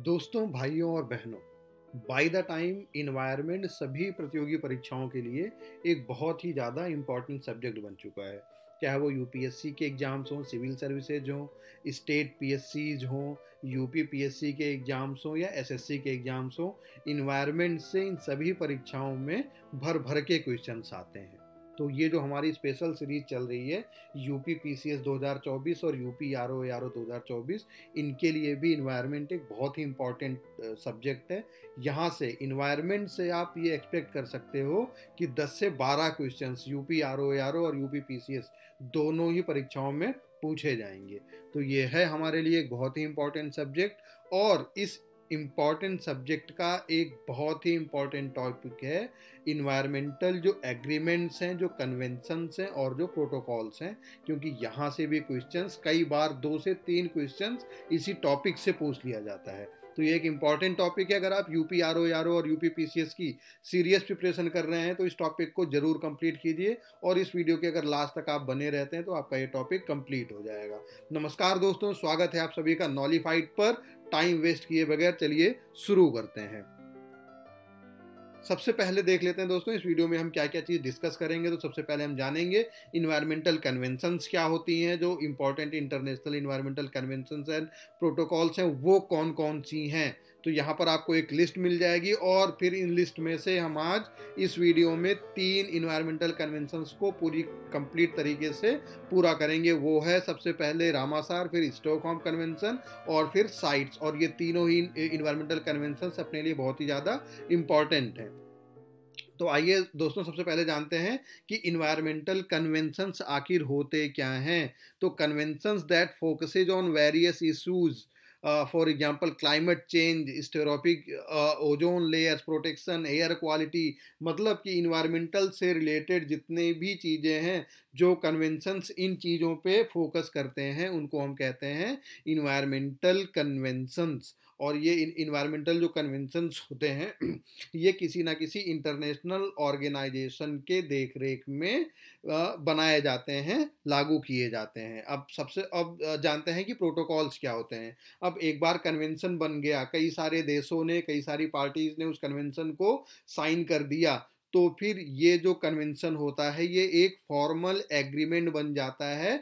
दोस्तों भाइयों और बहनों बाय द टाइम इन्वायरमेंट सभी प्रतियोगी परीक्षाओं के लिए एक बहुत ही ज़्यादा इम्पॉर्टेंट सब्जेक्ट बन चुका है चाहे वो यू के एग्ज़ाम्स हों सिविल सर्विसेज हों स्टेट पीएससीज हों यू के एग्ज़ाम्स हों या एस के एग्ज़ाम्स हों इन्वायरमेंट से इन सभी परीक्षाओं में भर भर के क्वेश्चंस आते हैं तो ये जो हमारी स्पेशल सीरीज चल रही है यूपी पीसीएस 2024 और UP R O R O चौबीस इनके लिए भी इन्वायरमेंट एक बहुत ही इम्पॉर्टेंट सब्जेक्ट है यहाँ से इन्वायरमेंट से आप ये एक्सपेक्ट कर सकते हो कि 10 से 12 U P R O R O और U P P C S दोनों ही परीक्षाओं में पूछे जाएंगे तो ये है हमारे लिए एक बहुत ही इम्पॉर्टेंट सब्जेक्ट और इस इम्पॉर्टेंट सब्जेक्ट का एक बहुत ही इम्पॉर्टेंट टॉपिक है इन्वायरमेंटल जो एग्रीमेंट्स हैं जो कन्वेंसन्स हैं और जो प्रोटोकॉल्स हैं क्योंकि यहाँ से भी क्वेश्चंस कई बार दो से तीन क्वेश्चंस इसी टॉपिक से पूछ लिया जाता है तो ये एक इंपॉर्टेंट टॉपिक है अगर आप U P R O R O और U P P C S की सीरियस प्रिपरेशन कर रहे हैं तो इस टॉपिक को जरूर कंप्लीट कीजिए और इस वीडियो के अगर लास्ट तक आप बने रहते हैं तो आपका ये टॉपिक कंप्लीट हो जाएगा नमस्कार दोस्तों स्वागत है आप सभी का नॉलीफाइड पर टाइम वेस्ट किए बगैर चलिए शुरू करते हैं सबसे पहले देख लेते हैं दोस्तों इस वीडियो में हम क्या क्या चीज़ डिस्कस करेंगे तो सबसे पहले हम जानेंगे इन्वायरमेंटल कन्वेंशंस क्या होती हैं जो important international environmental conventions and protocols हैं वो कौन कौन सी हैं तो यहाँ पर आपको एक लिस्ट मिल जाएगी और फिर इन लिस्ट में से हम आज इस वीडियो में तीन इन्वायरमेंटल कन्वेंशंस को पूरी कंप्लीट तरीके से पूरा करेंगे वो है सबसे पहले रामासार फिर स्टोकहोम कन्वेंशन और फिर साइट्स और ये तीनों ही इन्वायरमेंटल कन्वेंशंस अपने लिए बहुत ही ज़्यादा इम्पॉर्टेंट हैं तो आइए दोस्तों सबसे पहले जानते हैं कि इन्वायरमेंटल कन्वेंशंस आखिर होते क्या हैं तो conventions that focuses on various issues for example climate change stratospheric ozone layer protection air quality मतलब कि इन्वायरमेंटल से रिलेटेड जितने भी चीज़ें हैं जो कन्वेंशंस इन चीज़ों पे फोकस करते हैं उनको हम कहते हैं इन्वायरमेंटल कन्वेंशंस और ये इन्वायरमेंटल जो कन्वेंसन्स होते हैं ये किसी ना किसी इंटरनेशनल ऑर्गेनाइजेशन के देख रेख में बनाए जाते हैं लागू किए जाते हैं अब सबसे अब जानते हैं कि प्रोटोकॉल्स क्या होते हैं अब एक बार कन्वेंशन बन गया कई सारे देशों ने कई सारी पार्टीज़ ने उस कन्वेंशन को साइन कर दिया तो फिर ये जो कन्वेंशन होता है ये एक फॉर्मल एग्रीमेंट बन जाता है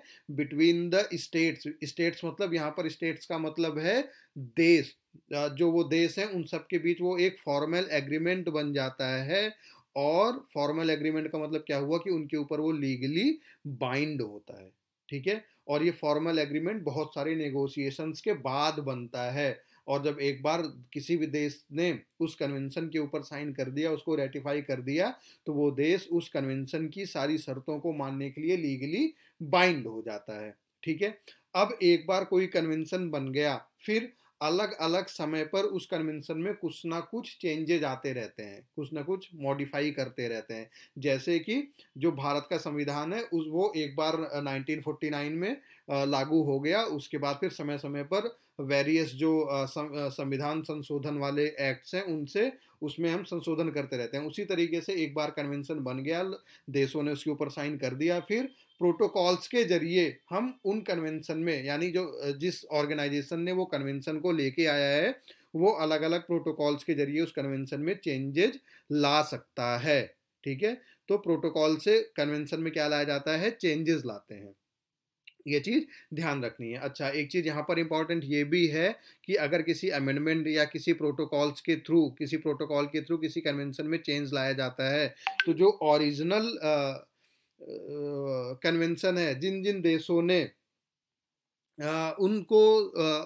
बिटवीन द स्टेट्स स्टेट्स मतलब यहाँ पर स्टेट्स का मतलब है देश जो वो देश हैं उन सब के बीच वो एक फॉर्मल एग्रीमेंट बन जाता है और फॉर्मल एग्रीमेंट का मतलब क्या हुआ कि उनके ऊपर वो लीगली बाइंड होता है ठीक है और ये फॉर्मल एग्रीमेंट बहुत सारे नेगोशिएशंस के बाद बनता है और जब एक बार किसी भी देश ने उस कन्वेंशन के ऊपर साइन कर दिया उसको रेटिफाई कर दिया तो वो देश उस कन्वेंशन की सारी शर्तों को मानने के लिए लीगली बाइंड हो जाता है ठीक है अब एक बार कोई कन्वेंशन बन गया फिर अलग अलग समय पर उस कन्वेंशन में कुछ ना कुछ चेंजेज आते रहते हैं कुछ ना कुछ मॉडिफाई करते रहते हैं जैसे कि जो भारत का संविधान है उस वो एक बार 1949 में लागू हो गया उसके बाद फिर समय समय पर वेरियस जो संविधान संशोधन वाले एक्ट्स हैं उनसे उसमें हम संशोधन करते रहते हैं उसी तरीके से एक बार कन्वेंशन बन गया देशों ने उसके ऊपर साइन कर दिया फिर प्रोटोकॉल्स के जरिए हम उन कन्वेंशन में यानी जो जिस ऑर्गेनाइजेशन ने वो कन्वेंशन को लेके आया है वो अलग अलग प्रोटोकॉल्स के जरिए उस कन्वेंशन में चेंजेज ला सकता है ठीक है तो प्रोटोकॉल से कन्वेंशन में क्या लाया जाता है चेंजेस लाते हैं ये चीज़ ध्यान रखनी है अच्छा एक चीज़ यहाँ पर इंपॉर्टेंट ये भी है कि अगर किसी अमेंडमेंट या किसी प्रोटोकॉल्स के थ्रू किसी प्रोटोकॉल के थ्रू किसी कन्वेंशन में चेंज लाया जाता है तो जो ओरिजिनल कन्वेंशन है जिन जिन देशों ने उनको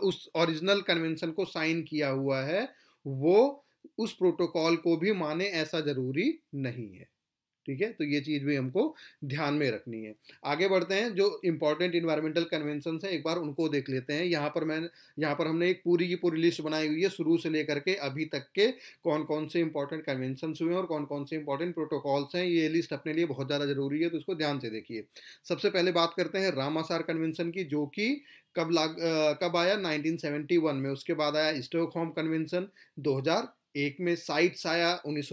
उस ओरिजिनल कन्वेंशन को साइन किया हुआ है वो उस प्रोटोकॉल को भी माने ऐसा ज़रूरी नहीं है ठीक है तो ये चीज़ भी हमको ध्यान में रखनी है आगे बढ़ते हैं जो इंपॉर्टेंट इन्वायरमेंटल कन्वेंशन हैं एक बार उनको देख लेते हैं यहाँ पर मैं यहाँ पर हमने एक पूरी की पूरी लिस्ट बनाई हुई है शुरू से लेकर के अभी तक के कौन कौन से इंपॉर्टेंट कन्वेंशन हुए हैं और कौन कौन से इंपॉर्टेंट प्रोटोकॉल्स हैं ये लिस्ट अपने लिए बहुत ज़्यादा ज़रूरी है तो इसको ध्यान से देखिए सबसे पहले बात करते हैं रामासार कन्वेंशन की जो कि कब लाग आ, कब आया 1971 में उसके बाद आया स्टोकहोम कन्वेंशन एक में साइट्स आया उन्नीस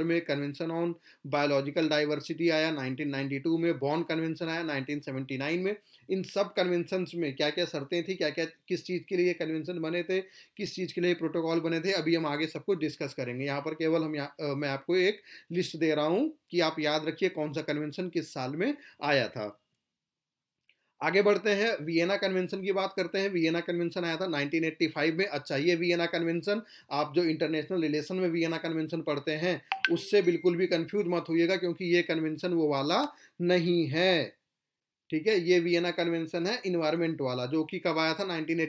में कन्वेंशन ऑन बायोलॉजिकल डाइवर्सिटी आया 1992 में बॉन्ड कन्वेंशन आया 1979 में इन सब कन्वेंशन में क्या क्या शर्तें थी क्या क्या किस चीज़ के लिए कन्वेंशन बने थे किस चीज़ के लिए प्रोटोकॉल बने थे अभी हम आगे सब कुछ डिस्कस करेंगे यहाँ पर केवल हम आ, मैं आपको एक लिस्ट दे रहा हूँ कि आप याद रखिए कौन सा कन्वेंशन किस साल में आया था आगे बढ़ते हैं वियना कन्वेंशन की बात करते हैं वियना कन्वेंशन आया था 1985 में अच्छा ये वियना कन्वेंशन आप जो इंटरनेशनल रिलेशन में वियना कन्वेंशन पढ़ते हैं उससे बिल्कुल भी कंफ्यूज मत होइएगा क्योंकि ये कन्वेंशन वो वाला नहीं है ठीक है ये वियना कन्वेंशन है इन्वायरमेंट वाला जो कि कब आया था नाइनटीन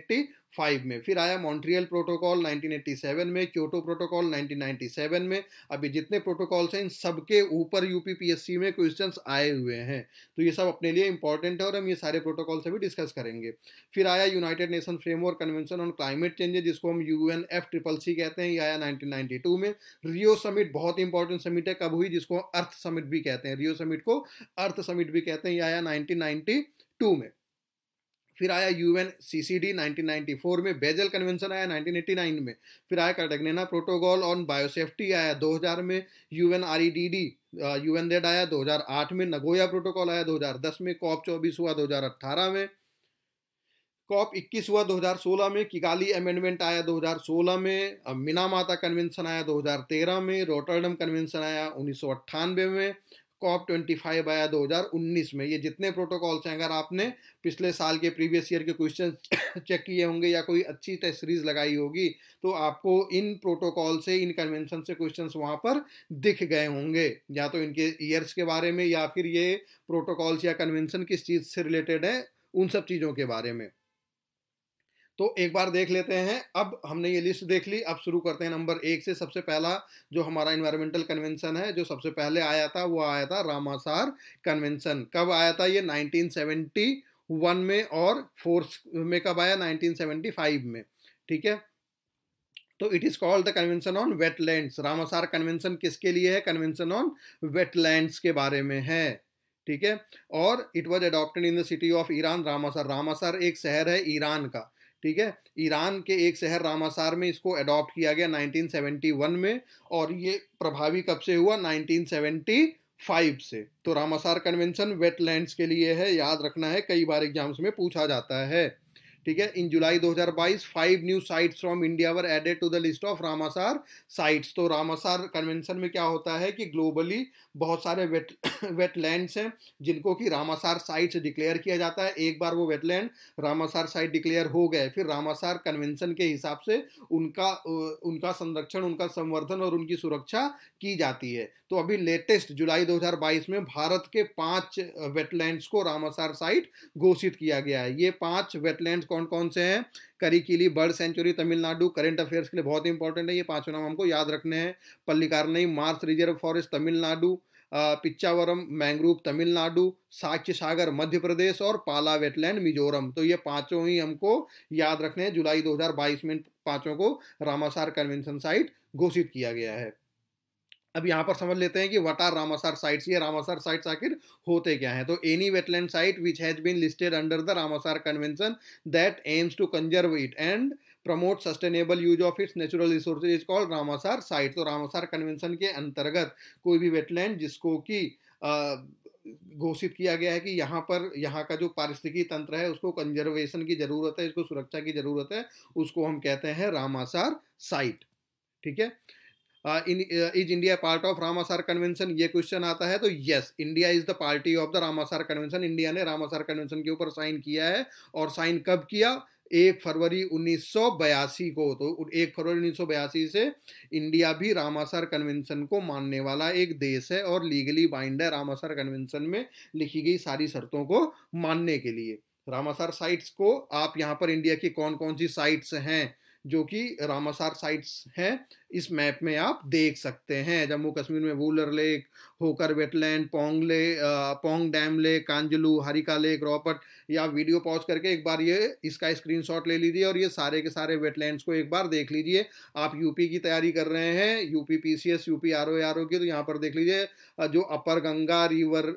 फाइव में फिर आया मॉन्ट्रियल प्रोटोकॉल 1987 में क्योटो प्रोटोकॉल 1997 में अभी जितने प्रोटोकॉल्स हैं इन सबके ऊपर यूपीपीएससी में क्वेश्चंस आए हुए हैं तो ये सब अपने लिए इंपॉर्टेंट है और हम ये सारे प्रोटोकॉल से भी डिस्कस करेंगे फिर आया United Nation framework convention on climate change जिसको हम U N F triple C कहते हैं ये आया नाइनटीन में रियो समिट बहुत इंपॉर्टेंट समिट है कब हुई जिसको अर्थ समिट भी कहते हैं रियो समिट को अर्थ समिट भी कहते हैं ये आया नाइनटीन में फिर आया U N C C D में बेजल कन्वेंशन आया 1989 में फिर आया कटगनेना प्रोटोकॉल ऑन बायोसेफ्टी आया 2000 में U N R E D D U N REDD आया 2008 में नगोया प्रोटोकॉल आया 2010 में कॉप 24 हुआ 2018 में कॉप 21 हुआ 2016 में किगाली अमेंडमेंट आया 2016 में मीना माता कन्वेंशन आया 2013 में रोटरडम कन्वेंशन आया उन्नीस में कॉप ट्वेंटी फाइव आया दो हज़ार उन्नीस में ये जितने प्रोटोकॉल्स हैं अगर आपने पिछले साल के प्रीवियस ईयर के क्वेश्चन चेक किए होंगे या कोई अच्छी टेस्ट सीरीज लगाई होगी तो आपको इन प्रोटोकॉल से इन कन्वेंशन से क्वेश्चन वहाँ पर दिख गए होंगे या तो इनके ईयर्स के बारे में या फिर ये प्रोटोकॉल्स या कन्वेंशन किस चीज़ से रिलेटेड है उन सब चीज़ों के बारे में तो एक बार देख लेते हैं अब हमने ये लिस्ट देख ली अब शुरू करते हैं नंबर एक से सबसे पहला जो हमारा इन्वायरमेंटल कन्वेंशन है जो सबसे पहले आया था वो आया था रामासार कन्वेंशन कब आया था ये 1971 में और फोर्स में कब आया 1975 में ठीक है तो it is called the convention on wetlands Ramsar convention किसके लिए है कन्वेंशन ऑन वेटलैंड्स के बारे में है ठीक है और it was adopted in the city of Iran Ramsar Ramsar एक शहर है ईरान का ठीक है ईरान के एक शहर रामासार में इसको अडॉप्ट किया गया 1971 में और ये प्रभावी कब से हुआ 1975 से तो रामासार कन्वेंशन वेटलैंड्स के लिए है याद रखना है कई बार एग्जाम्स में पूछा जाता है ठीक है in July 2022 five new sites from India were added to the list of Ramsar sites तो रामासार कन्वेंशन में क्या होता है कि ग्लोबली बहुत सारे वेट वेटलैंड्स हैं जिनको कि रामासार साइट्स डिक्लेयर किया जाता है एक बार वो वेटलैंड रामासार साइट डिक्लेयर हो गए फिर रामासार कन्वेंशन के हिसाब से उनका उनका संरक्षण उनका संवर्धन और उनकी सुरक्षा की जाती है तो अभी लेटेस्ट जुलाई 2022 में भारत के पांच वेटलैंड्स को रामासार साइट घोषित किया गया है ये पांच वेटलैंड्स कौन कौन से हैं Karikili bird sanctuary Tamil Nadu current affairs के लिए बहुत इंपॉर्टेंट है ये पांचों नाम हमको याद रखने हैं Pallikaranai marsh reserve forest Tamil Nadu Pichavaram mangrove Tamil Nadu Sakhya Sagar मध्य प्रदेश और पाला वेटलैंड मिजोरम तो ये पांचों ही हमको याद रखने हैं जुलाई 2022 में पांचों को रामासार कन्वेंशन साइट घोषित किया गया है अब यहाँ पर समझ लेते हैं कि वट आर रामासार साइट्स ये रामासार साइट्स आखिर होते क्या हैं तो any wetland site which has been listed under the Ramsar convention that aims to conserve it and promote sustainable use of its natural resource is called Ramsar site तो Ramsar convention के अंतर्गत कोई भी वेटलैंड जिसको कि घोषित किया गया है कि यहाँ पर यहाँ का जो पारिस्थितिकी तंत्र है उसको कंजर्वेशन की ज़रूरत है इसको सुरक्षा की ज़रूरत है उसको हम कहते हैं रामासार साइट ठीक है is India part of Ramsar convention ये क्वेश्चन आता है तो yes India is the party of the Ramsar convention India ने रामासार कन्वेंशन के ऊपर साइन किया है और साइन कब किया एक फरवरी 1982 को तो एक फरवरी 1982 से इंडिया भी रामासर कन्वेंशन को मानने वाला एक देश है और लीगली बाइंड है रामासर कन्वेंशन में लिखी गई सारी शर्तों को मानने के लिए रामासर साइट्स को आप यहाँ पर इंडिया की कौन कौन सी साइट्स हैं जो कि रामासार साइट्स हैं इस मैप में आप देख सकते हैं जम्मू कश्मीर में वूलर लेक होकर वेटलैंड पोंग ले Pong dam lake Kanjli Harike lake Ropar या वीडियो पॉज करके एक बार ये इसका स्क्रीनशॉट ले लीजिए और ये सारे के सारे वेटलैंड्स को एक बार देख लीजिए आप यूपी की तैयारी कर रहे हैं UP PCS UP R O की तो यहाँ पर देख लीजिए जो अपर गंगा रिवर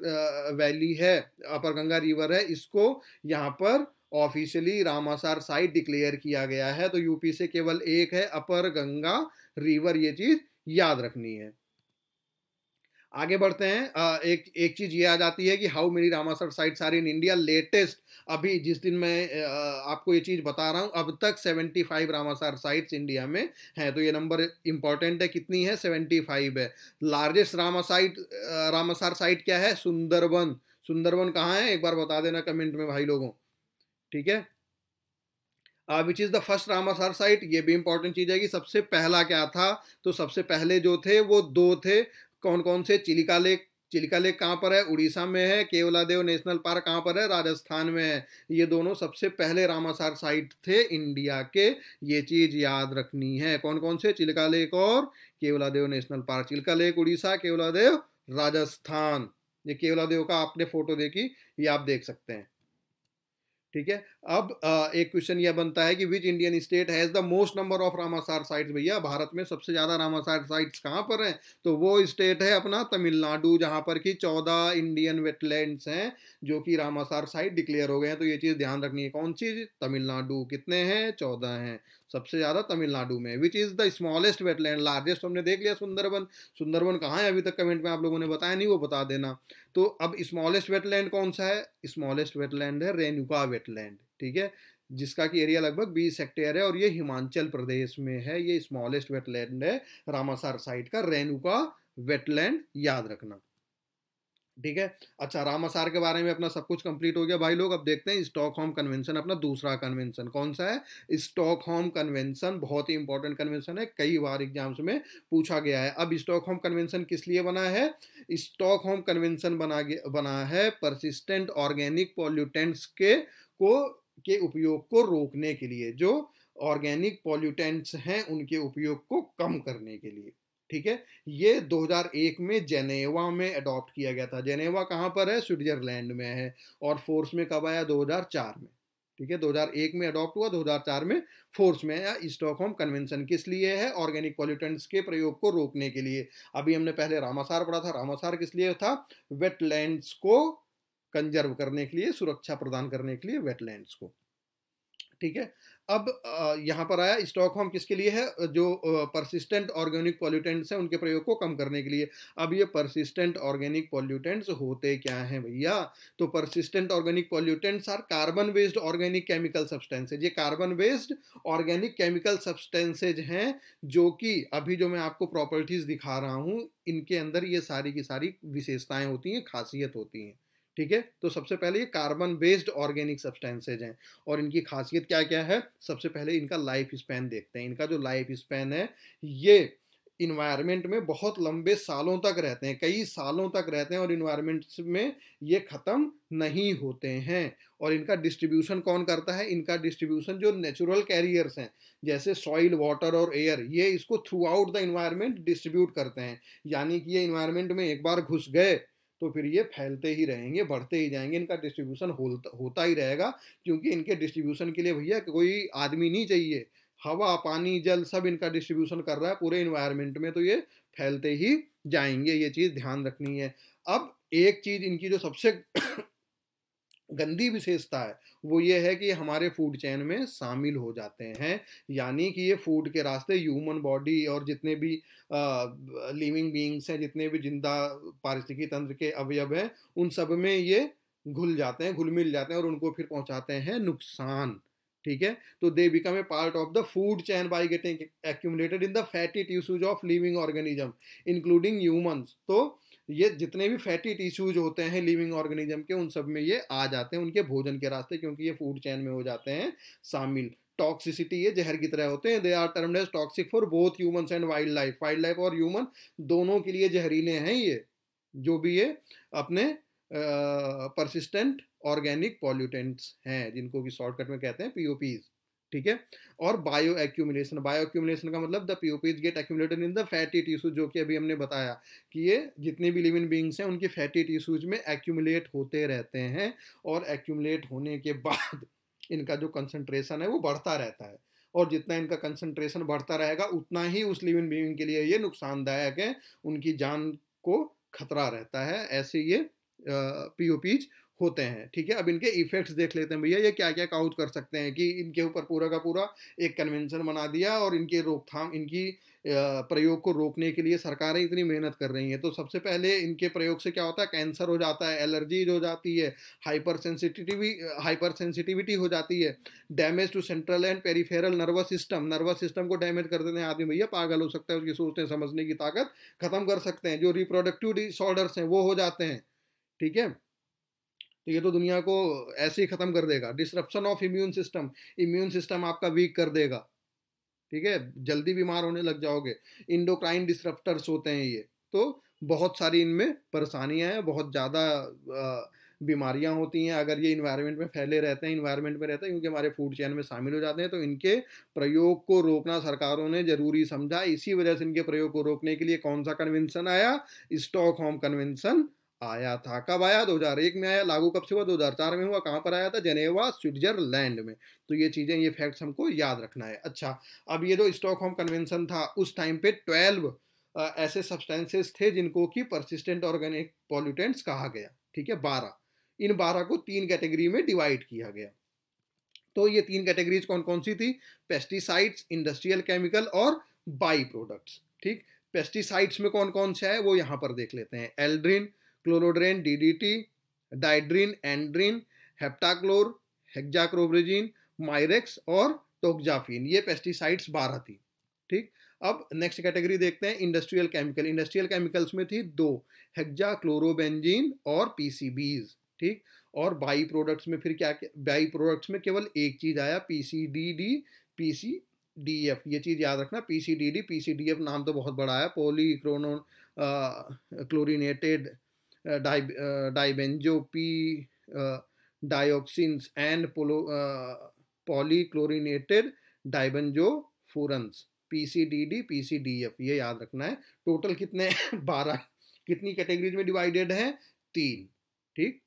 वैली है अपर गंगा रिवर है इसको यहाँ पर ऑफिशियली रामासार साइट डिक्लेयर किया गया है तो यूपी से केवल एक है अपर गंगा रिवर ये चीज याद रखनी है आगे बढ़ते हैं एक एक चीज़ ये आ जाती है कि how many Ramsar sites are in India latest अभी जिस दिन मैं आपको ये चीज़ बता रहा हूँ अब तक 75 रामासर साइट्स इंडिया में हैं तो ये नंबर इंपॉर्टेंट है कितनी है 75 है largest Ramsar site Ramsar site क्या है सुंदरवन सुंदरबन कहाँ है एक बार बता देना कमेंट में भाई लोगों ठीक है which is the first Ramsar site ये भी इंपॉर्टेंट चीज़ है कि सबसे पहला क्या था तो सबसे पहले जो थे वो दो थे कौन कौन से चिलिका लेक चिलिका लेक कहाँ पर है उड़ीसा में है केवलादेव नेशनल पार्क कहाँ पर है राजस्थान में है ये दोनों सबसे पहले रामासार साइट थे इंडिया के ये चीज़ याद रखनी है कौन कौन से चिलिका लेक और Keoladeo national park Chilka lake Orissa Keoladeo Rajasthan ये केवलादेव का आपने फोटो देखी ये आप देख सकते हैं ठीक है अब आ, एक क्वेश्चन यह बनता है कि which Indian state has the most number of Ramsar sites भैया भारत में सबसे ज़्यादा रामासार साइट्स कहाँ पर हैं तो वो स्टेट है अपना तमिलनाडु जहाँ पर कि चौदह इंडियन वेटलैंड्स हैं जो कि रामासार साइट डिक्लेयर हो गए हैं तो ये चीज़ ध्यान रखनी है कौन सी तमिलनाडु कितने हैं चौदह हैं सबसे ज़्यादा तमिलनाडु में which is the smallest wetland largest हमने देख लिया सुंदरबन सुंदरबन कहाँ है अभी तक कमेंट में आप लोगों ने बताया नहीं वो बता देना तो अब स्मॉलेस्ट वेटलैंड कौन सा है स्मॉलेस्ट वेटलैंड है रेनुका वेटलैंड ठीक है जिसका कि एरिया लगभग बीस हेक्टेयर है और ये हिमाचल प्रदेश में है ये स्मॉलेस्ट वेटलैंड है रामासार साइड का रेनुका वेटलैंड याद रखना ठीक है अच्छा रामासार के बारे में अपना सब कुछ कंप्लीट हो गया भाई लोग अब देखते हैं स्टॉक होम कन्वेंशन अपना दूसरा कन्वेंशन कौन सा है स्टॉक होम कन्वेंशन बहुत ही इंपॉर्टेंट कन्वेंशन है कई बार एग्जाम्स में पूछा गया है अब स्टॉक होम कन्वेंशन किस लिए बना है स्टॉक होम कन्वेंशन बना बना है परसिस्टेंट ऑर्गेनिक पॉल्यूटेंट्स के को के उपयोग को रोकने के लिए जो ऑर्गेनिक पॉल्यूटेंट्स हैं उनके उपयोग को कम करने के लिए ठीक है ये 2001 में जेनेवा में अडॉप्ट किया गया था जेनेवा कहाँ पर है स्विट्जरलैंड में है और फोर्स में कब आया 2004 में ठीक है 2001 में अडॉप्ट हुआ 2004 में फोर्स में आया स्टॉकहोम कन्वेंशन किस लिए है ऑर्गेनिक पॉल्यूटेंट्स के प्रयोग को रोकने के लिए अभी हमने पहले रामासार पढ़ा था रामासार किस लिए था वेटलैंड्स को कंजर्व करने के लिए सुरक्षा प्रदान करने के लिए वेटलैंड्स को ठीक है अब यहाँ पर आया स्टॉक होम किसके लिए है जो परसिस्टेंट ऑर्गेनिक पॉल्यूटेंट्स हैं उनके प्रयोग को कम करने के लिए अब ये परसिस्टेंट ऑर्गेनिक पॉल्यूटेंट्स होते क्या हैं भैया तो persistent organic pollutants are carbon based organic chemical substances ये carbon based organic chemical substances हैं जो कि अभी जो मैं आपको प्रॉपर्टीज़ दिखा रहा हूँ इनके अंदर ये सारी की सारी विशेषताएँ होती हैं खासियत होती हैं ठीक है तो सबसे पहले ये कार्बन बेस्ड ऑर्गेनिक सब्सटेंसेज हैं और इनकी खासियत क्या क्या है सबसे पहले इनका लाइफ स्पैन देखते हैं इनका जो लाइफ स्पैन है ये इन्वायरमेंट में बहुत लंबे सालों तक रहते हैं कई सालों तक रहते हैं और इन्वायरमेंट में ये ख़त्म नहीं होते हैं और इनका डिस्ट्रीब्यूशन कौन करता है इनका डिस्ट्रीब्यूशन जो नेचुरल कैरियर्स हैं जैसे सॉइल वाटर और एयर ये इसको throughout the environment distribute करते हैं यानी कि ये इन्वायरमेंट में एक बार घुस गए तो फिर ये फैलते ही रहेंगे बढ़ते ही जाएंगे इनका डिस्ट्रीब्यूशन होता ही रहेगा क्योंकि इनके डिस्ट्रीब्यूशन के लिए भैया कोई आदमी नहीं चाहिए हवा पानी जल सब इनका डिस्ट्रीब्यूशन कर रहा है पूरे इन्वायरमेंट में तो ये फैलते ही जाएंगे ये चीज़ ध्यान रखनी है अब एक चीज़ इनकी जो सबसे गंदी विशेषता है वो ये है कि हमारे फूड चैन में शामिल हो जाते हैं यानी कि ये फूड के रास्ते ह्यूमन बॉडी और जितने भी लिविंग बींग्स हैं जितने भी जिंदा पारिस्थितिकी तंत्र के अवयव हैं उन सब में ये घुल जाते हैं घुल मिल जाते हैं और उनको फिर पहुंचाते हैं नुकसान ठीक है तो they become a part of the food chain by getting accumulated in the fatty tissues of living organism including humans तो ये जितने भी फैटी टिश्यूज होते हैं लिविंग ऑर्गेनिज्म के उन सब में ये आ जाते हैं उनके भोजन के रास्ते क्योंकि ये फूड चैन में हो जाते हैं शामिल टॉक्सिसिटी ये जहर की तरह होते हैं they are termed toxic for both humans and wildlife wildlife और ह्यूमन दोनों के लिए जहरीले हैं ये जो भी ये अपने परसिस्टेंट ऑर्गेनिक पॉल्यूटेंट्स हैं जिनको कि शॉर्टकट में कहते हैं पीओपीज़ ठीक है और बायो एक्यूमुलेशन बायो एक्यूमुलेशन का मतलब the POPs get accumulated in the fatty tissue जो कि अभी हमने बताया कि ये जितने भी लिविंग बींग्स हैं उनके फैटी टिश्यूज में एक्यूमुलेट होते रहते हैं और एक्यूमुलेट होने के बाद इनका जो कंसनट्रेशन है वो बढ़ता रहता है और जितना इनका कंसनट्रेशन बढ़ता रहेगा उतना ही उस लिविंग बींग के लिए ये नुकसानदायक है उनकी जान को खतरा रहता है ऐसे ये पीओपीज uh, होते हैं ठीक है अब इनके इफेक्ट्स देख लेते हैं भैया ये क्या क्या काउट कर सकते हैं कि इनके ऊपर पूरा का पूरा एक कन्वेंशन बना दिया और इनके रोकथाम इनकी प्रयोग को रोकने के लिए सरकारें इतनी मेहनत कर रही हैं तो सबसे पहले इनके प्रयोग से क्या होता है कैंसर हो जाता है एलर्जीज हो जाती है हाइपर सेंसिटिविटी हाइपर सेंसिटिविटी हो जाती है damage to central and peripheral nervous system nervous system को डैमेज कर देते हैं आदमी भैया पागल हो सकता है उसकी सोचने समझने की ताकत खत्म कर सकते हैं जो रिप्रोडक्टिव डिसऑर्डर्स हैं वो हो जाते हैं ठीक है तो ये तो दुनिया को ऐसे ही ख़त्म कर देगा disruption of immune system immune system आपका वीक कर देगा ठीक है जल्दी बीमार होने लग जाओगे इंडोक्राइन डिस्ट्रप्टर्स होते हैं ये तो बहुत सारी इनमें परेशानियां हैं बहुत ज़्यादा बीमारियां होती हैं अगर ये इन्वायरमेंट में फैले रहते हैं इन्वायरमेंट में रहते हैं क्योंकि हमारे फूड चैन में शामिल हो जाते हैं तो इनके प्रयोग को रोकना सरकारों ने जरूरी समझा इसी वजह से इनके प्रयोग को रोकने के लिए कौन सा कन्वेंसन आया स्टॉक होम कन्वेंसन आया था कब आया 2001 में आया लागू कब से हुआ 2004 में हुआ कहाँ पर आया था जनेवा स्विट्जरलैंड में तो ये चीज़ें ये फैक्ट्स हमको याद रखना है अच्छा अब ये जो स्टॉक होम कन्वेंशन था उस टाइम पे 12 आ, ऐसे सब्सटेंसेस थे जिनको कि परसिस्टेंट ऑर्गेनिक पॉल्यूटेंट्स कहा गया ठीक है बारह इन बारह को तीन कैटेगरी में डिवाइड किया गया तो ये तीन कैटेगरीज कौन कौन सी थी पेस्टिसाइड्स इंडस्ट्रियल केमिकल और बाई प्रोडक्ट्स ठीक पेस्टिसाइड्स में कौन कौन से है वो यहाँ पर देख लेते हैं एल्ड्रिन क्लोरोड्रेन डीडीटी डाइड्रीन एंड्रीन हेप्टाक्लोर हेक्जाक्रोब्रेजिन माइरेक्स और टोक्जाफिन ये पेस्टिसाइड्स बारह थी ठीक अब नेक्स्ट कैटेगरी देखते हैं इंडस्ट्रियल केमिकल इंडस्ट्रियल केमिकल्स में थी दो हेक्जा और पीसीबीज ठीक और बाई प्रोडक्ट्स में फिर क्या बाई प्रोडक्ट्स में केवल एक चीज़ आया पीसीडीडी पीसीडीएफ ये चीज़ याद रखना पीसीडीडी पीसीडीएफ नाम तो बहुत बड़ा है poly chrono chlorinated dibenzo p P C D D P C PCDD PCDF ये याद रखना है टोटल कितने बारह कितनी कैटेगरीज में डिवाइडेड है तीन ठीक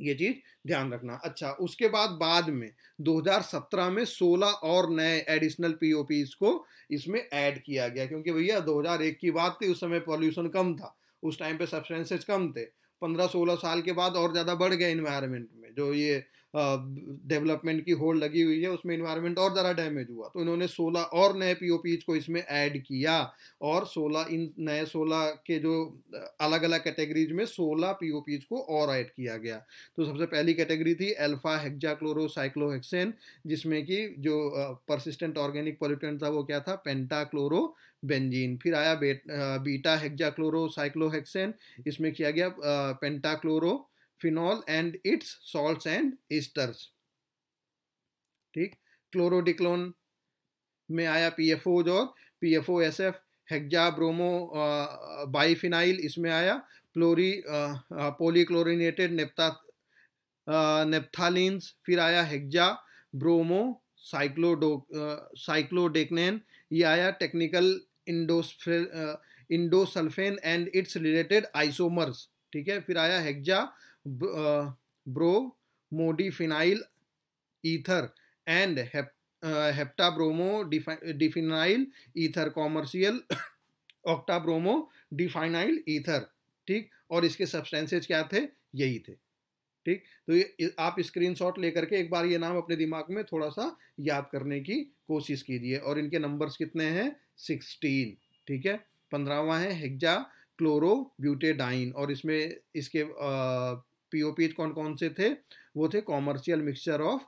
ये चीज ध्यान रखना अच्छा उसके बाद बाद में 2017 में 16 और नए एडिशनल पीओपीज को इसमें ऐड किया गया क्योंकि भैया 2001 की बात थी उस समय पॉल्यूशन कम था उस टाइम पे सब्सटेंसेस कम थे पंद्रह सोलह साल के बाद और ज़्यादा बढ़ गए इन्वायरमेंट में जो ये डेवलपमेंट की होड़ लगी हुई है उसमें इन्वायरमेंट और ज़्यादा डैमेज हुआ तो इन्होंने सोलह और नए पी को इसमें ऐड किया और सोलह इन नए सोलह के जो अलग अलग कैटेगरीज में सोलह पी को और ऐड किया गया तो सबसे पहली कैटेगरी थी अल्फा हेक्जाक्लोरोसाइक्लोहेक्सेन जिसमें कि जो परसिस्टेंट ऑर्गेनिक पॉल्यूटेंट था वो क्या था पेंटाक्लोरो बेंजीन फिर आया बीटा हेक्जाक्लोरोसाइक्लोहेक्सेन इसमें किया गया pentachlorophenol and its salts and esters ठीक क्लोरोडिक्लोन में आया पी एफ ओज और P F O S F hexabromobiphenyl इसमें आया प्लोरी पोलीक्लोरिनेटेड नेप्ता नेप्थालिन्स फिर आया हेक्जा ब्रोमो साइक्लोडो साइक्लोडेक्नेन ये आया technical endosulfan and its related isomers ठीक है फिर आया हेक्जा ब्रो uh, मोडीफिनाइल ether and uh, heptabromodiphenyl ether commercial octabromodiphenyl ether ठीक और इसके सब्सटेंसेज क्या थे यही थे ठीक तो ये आप स्क्रीनशॉट लेकर के एक बार ये नाम अपने दिमाग में थोड़ा सा याद करने की कोशिश कीजिए और इनके नंबर्स कितने हैं सिक्सटीन ठीक है पंद्रहवा है हेक्जा क्लोरोब्यूटेडाइन और इसमें इसके पीओपी कौन कौन से थे वो थे commercial mixture of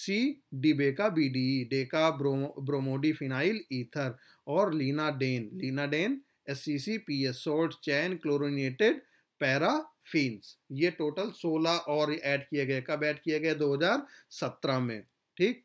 C deca B D deca bro bromodiphenyl ether और lindane lindane S C C P S short chain chlorinated paraffins ये टोटल 16 और ऐड किए गए कब ऐड किए गए 2017 में ठीक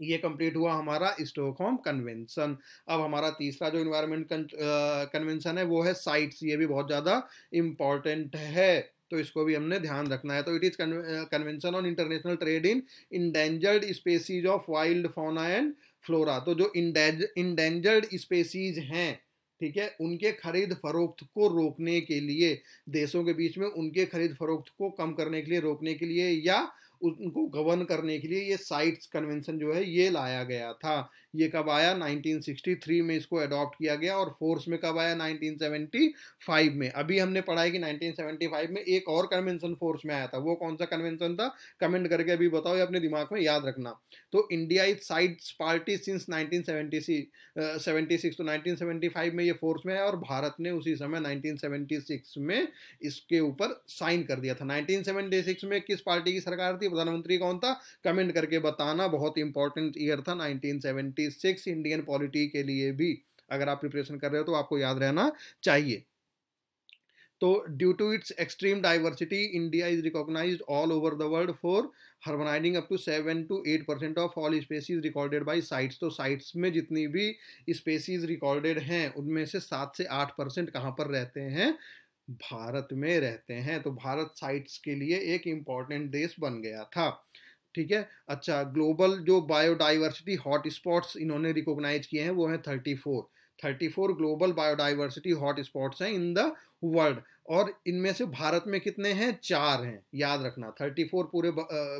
ये कंप्लीट हुआ हमारा स्टोकहोम कन्वेंशन अब हमारा तीसरा जो इन्वायरमेंट कन्वेंशन है वो है साइट्स ये भी बहुत ज़्यादा इम्पॉर्टेंट है तो इसको भी हमने ध्यान रखना है तो it is convention on international trade in endangered species of wild fauna and flora तो जो इंडेंजर्ड स्पेसीज हैं ठीक है उनके खरीद फरोख्त को रोकने के लिए देशों के बीच में उनके खरीद फरोख्त को कम करने के लिए रोकने के लिए या उनको गवर्न करने के लिए ये साइट्स कन्वेंशन जो है ये लाया गया था ये कब आया 1963 में इसको अडॉप्ट किया गया और फोर्स में कब आया 1975 में अभी हमने पढ़ा है कि 1975 में एक और कन्वेंशन फोर्स में आया था वो कौन सा कन्वेंशन था कमेंट करके अभी बताओ या अपने दिमाग में याद रखना तो India is CITES party since nineteen seventy six तो में ये फोर्स में आया और भारत ने उसी समय नाइनटीन में इसके ऊपर साइन कर दिया था नाइनटीन में किस पार्टी की सरकार थी प्रधानमंत्री कौन था कमेंट करके बताना बहुत इंपॉर्टेंट ईयर था नाइनटीन 1956 इंडियन पॉलिटी के लिए भी अगर आप प्रिपरेशन कर रहे हो तो आपको याद रहना चाहिए तो due to its extreme diversity India is recognise all over the world for harmonising up to seven to eight percent of all species recorded by CITES तो साइट्स में जितनी भी स्पेसीज रिकॉर्डेड हैं उनमें से सात से आठ परसेंट कहाँ पर रहते हैं भारत में रहते हैं तो भारत साइट्स के लिए एक इम्पॉर्टेंट देश बन गया था ठीक है अच्छा ग्लोबल जो बायोडाइवर्सिटी हॉट स्पॉट्स इन्होंने रिकॉग्नाइज किए हैं वो हैं thirty four thirty four global biodiversity hot spots हैं इन द वर्ल्ड और इनमें से भारत में कितने हैं चार हैं याद रखना थर्टी फोर पूरे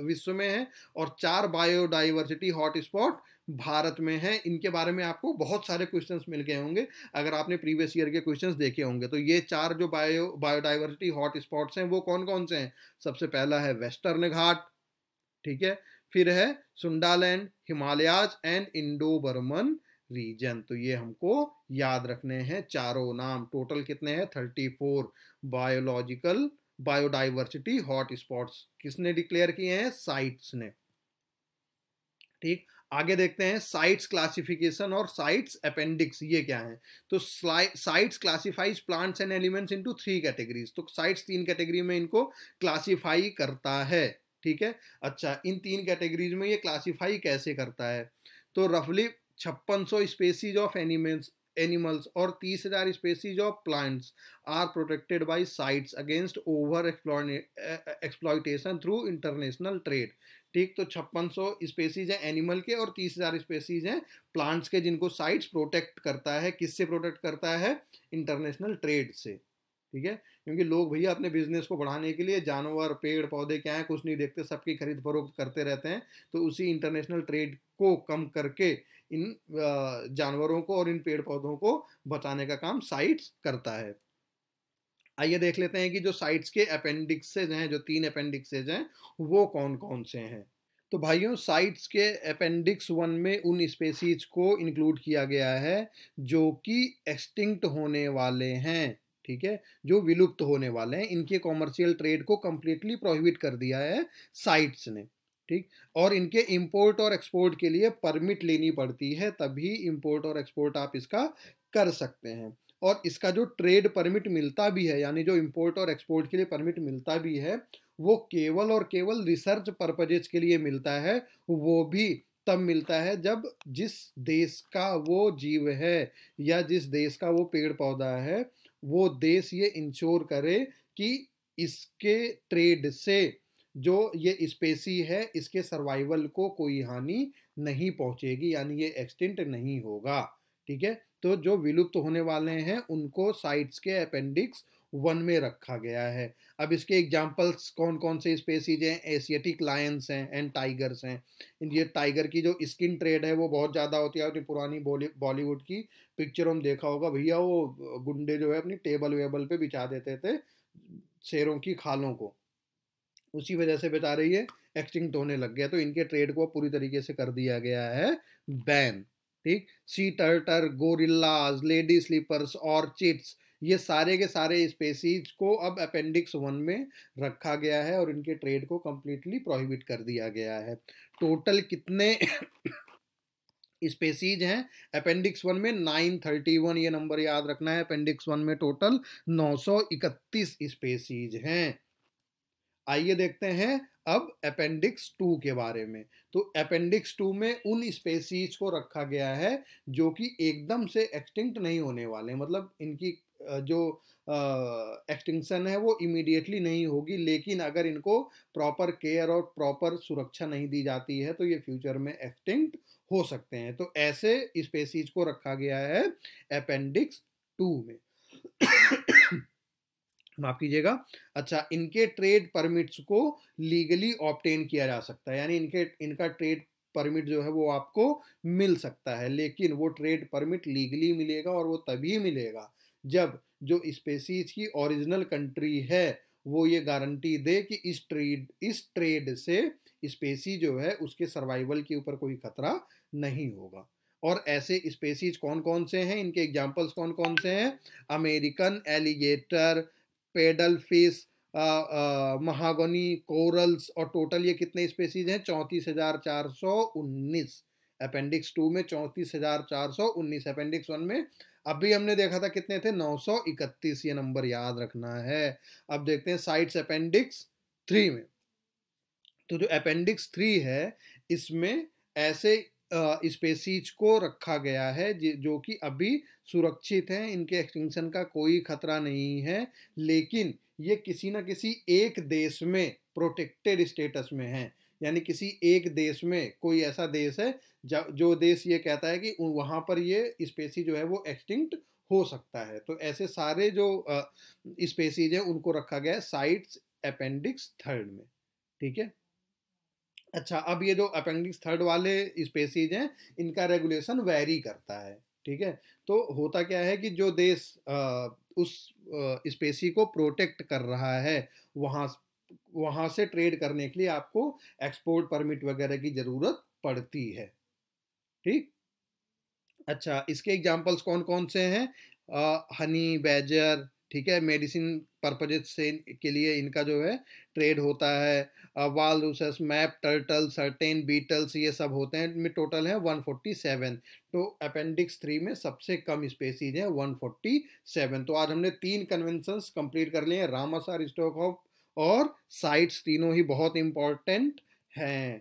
विश्व में हैं और चार बायोडाइवर्सिटी हॉट स्पॉट भारत में हैं इनके बारे में आपको बहुत सारे क्वेश्चन मिल गए होंगे अगर आपने प्रीवियस ईयर के क्वेश्चन देखे होंगे तो ये चार जो बायो बायोडाइवर्सिटी हॉट स्पॉट्स हैं वो कौन कौन से हैं सबसे पहला है वेस्टर्न घाट ठीक है फिर है Sundaland Himalayas and Indo Burman region तो ये हमको याद रखने हैं चारों नाम टोटल कितने हैं thirty four biological biodiversity hot spots किसने डिक्लेयर किए हैं साइट्स ने ठीक आगे देखते हैं साइट्स क्लासिफिकेशन और साइट्स अपेंडिक्स ये क्या है तो CITES classifies plants and elements into three categories तो साइट्स तीन कैटेगरी में इनको क्लासिफाई करता है ठीक है अच्छा इन तीन कैटेगरीज में ये क्लासीफाई कैसे करता है तो रफली छप्पन सौ स्पेसीज ऑफ एनिमल्स एनिमल्स और तीस हजार species of plants are protected by CITES against over exploitation through international trade ठीक तो छप्पन सौ स्पेसीज हैं एनिमल के और तीस हजार स्पेसीज हैं प्लांट्स के जिनको साइट्स प्रोटेक्ट करता है किससे प्रोटेक्ट करता है इंटरनेशनल ट्रेड से ठीक है क्योंकि लोग भैया अपने बिजनेस को बढ़ाने के लिए जानवर पेड़ पौधे क्या है कुछ नहीं देखते सबकी खरीद फरोख्त करते रहते हैं तो उसी इंटरनेशनल ट्रेड को कम करके इन जानवरों को और इन पेड़ पौधों को बचाने का काम साइट्स करता है आइए देख लेते हैं कि जो साइट्स के अपेंडिक्सेज हैं जो तीन अपेंडिक्सेज हैं वो कौन कौन से हैं तो भाइयों साइट्स के अपेंडिक्स वन में उन स्पेसीज को इंक्लूड किया गया है जो कि एक्सटिंक्ट होने वाले हैं ठीक है जो विलुप्त होने वाले हैं इनके कॉमर्शियल ट्रेड को कम्प्लीटली प्रोहिबिट कर दिया है साइट्स ने ठीक और इनके इंपोर्ट और एक्सपोर्ट के लिए परमिट लेनी पड़ती है तभी इंपोर्ट और एक्सपोर्ट आप इसका कर सकते हैं और इसका जो ट्रेड परमिट मिलता भी है यानी जो इंपोर्ट और एक्सपोर्ट के लिए परमिट मिलता भी है वो केवल और केवल रिसर्च पर्पजेज के लिए मिलता है वो भी तब मिलता है जब जिस देश का वो जीव है या जिस देश का वो पेड़ पौधा है वो देश ये इंश्योर करे कि इसके ट्रेड से जो ये स्पेसी है इसके सर्वाइवल को कोई हानि नहीं पहुंचेगी यानी ये एक्सटेंट नहीं होगा ठीक है तो जो विलुप्त होने वाले हैं उनको साइट्स के अपेंडिक्स वन में रखा गया है अब इसके एग्जाम्पल्स कौन कौन से स्पेसीज हैं एशियटिक लायंस हैं एंड टाइगर्स हैं ये टाइगर की जो स्किन ट्रेड है वो बहुत ज़्यादा होती है अपनी पुरानी बॉलीवुड की पिक्चरों में देखा होगा भैया वो गुंडे जो है अपनी टेबल वेबल पे बिछा देते थे शेरों की खालों को उसी वजह से बता रही है एक्सटिंक्ट होने लग गया तो इनके ट्रेड को पूरी तरीके से कर दिया गया है बैन ठीक sea turtles gorillas lady slippers orchids ये सारे के सारे स्पेसीज को अब अपेंडिक्स वन में रखा गया है और इनके ट्रेड को कम्प्लीटली प्रोहिबिट कर दिया गया है टोटल कितने स्पेसीज हैं अपेंडिक्स वन में वन ये नंबर याद रखना है अपेंडिक्स वन में टोटल इकतीस स्पेसीज हैं आइए देखते हैं अब अपेंडिक्स टू के बारे में तो अपेंडिक्स टू में उन स्पेसीज को रखा गया है जो कि एकदम से एक्सटिंक्ट नहीं होने वाले मतलब इनकी जो एक्सटिंक्शन है वो इमीडिएटली नहीं होगी लेकिन अगर इनको प्रॉपर केयर और प्रॉपर सुरक्षा नहीं दी जाती है तो ये फ्यूचर में एक्सटिंक्ट हो सकते हैं तो ऐसे स्पेसीज को रखा गया है अपेंडिक्स टू में माफ कीजिएगा अच्छा इनके ट्रेड परमिट्स को लीगली ऑप्टेन किया जा सकता है यानी इनके इनका ट्रेड परमिट जो है वो आपको मिल सकता है लेकिन वो ट्रेड परमिट लीगली मिलेगा और वो तभी मिलेगा जब जो स्पेसीज की ओरिजिनल कंट्री है वो ये गारंटी दे कि इस ट्रेड इस ट्रेड से स्पेसी जो है उसके सर्वाइवल के ऊपर कोई खतरा नहीं होगा और ऐसे स्पेसीज कौन कौन से हैं इनके एग्जाम्पल्स कौन कौन से हैं American alligator paddlefish mahogany corals और टोटल ये कितने स्पेसीज हैं चौंतीस हज़ार चार सौ उन्नीस अपेंडिक्स टू में चौंतीस हज़ार चार सौ उन्नीस अपेंडिक्स वन में अभी हमने देखा था कितने थे 931 ये नंबर याद रखना है अब देखते हैं साइट्स अपेंडिक्स थ्री में तो जो अपेंडिक्स थ्री है इसमें ऐसे स्पेसीज को रखा गया है जो कि अभी सुरक्षित हैं इनके एक्सटिंक्शन का कोई खतरा नहीं है लेकिन ये किसी न किसी एक देश में प्रोटेक्टेड स्टेटस में हैं यानी किसी एक देश में कोई ऐसा देश है जो देश ये कहता है कि वहाँ पर ये स्पेसी जो है वो एक्सटिंक्ट हो सकता है तो ऐसे सारे जो स्पेसीज हैं उनको रखा गया है साइट्स अपेंडिक्स थर्ड में ठीक है अच्छा अब ये जो अपेंडिक्स थर्ड वाले स्पेसीज हैं इनका रेगुलेशन वेरी करता है ठीक है तो होता क्या है कि जो देश आ, उस स्पेसी को प्रोटेक्ट कर रहा है वहाँ वहाँ से ट्रेड करने के लिए आपको एक्सपोर्ट परमिट वगैरह की ज़रूरत पड़ती है ठीक अच्छा इसके एग्जाम्पल्स कौन कौन से हैं हनी बैजर ठीक है मेडिसिन पर्पजेज से के लिए इनका जो है ट्रेड होता है रूसस मैप टर्टल सर्टेन बीटल्स ये सब होते हैं इनमें टोटल है 147 तो अपेंडिक्स थ्री में सबसे कम स्पेसीज है 147 तो आज हमने तीन कन्वेंशंस कंप्लीट कर लिए हैं रामासार स्टॉक ऑफ और साइट्स तीनों ही बहुत इम्पॉर्टेंट हैं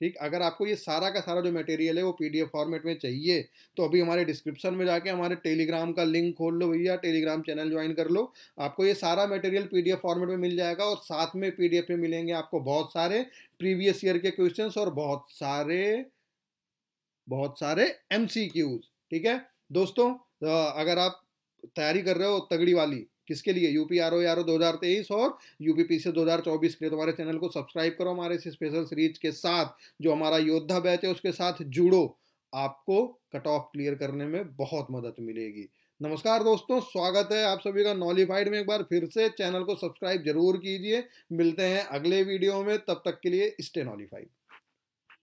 ठीक अगर आपको ये सारा का सारा जो मटेरियल है वो पीडीएफ फॉर्मेट में चाहिए तो अभी हमारे डिस्क्रिप्शन में जाके हमारे टेलीग्राम का लिंक खोल लो भैया टेलीग्राम चैनल ज्वाइन कर लो आपको ये सारा मटेरियल पीडीएफ फॉर्मेट में मिल जाएगा और साथ में पीडीएफ में मिलेंगे आपको बहुत सारे प्रीवियस ईयर के क्वेश्चन और बहुत सारे बहुत सारे एम ठीक है दोस्तों अगर आप तैयारी कर रहे हो तगड़ी वाली किसके लिए UP R O R O दो हज़ार तेईस और यूपी पी सी दो हज़ार चौबीस के लिए तुम्हारे चैनल को सब्सक्राइब करो हमारे इस स्पेशल सीरीज के साथ जो हमारा योद्धा बैच है उसके साथ जुड़ो आपको कट ऑफ क्लियर करने में बहुत मदद मिलेगी नमस्कार दोस्तों स्वागत है आप सभी का नॉलीफाइड में एक बार फिर से चैनल को सब्सक्राइब जरूर कीजिए मिलते हैं अगले वीडियो में तब तक के लिए स्टे नॉलीफाइड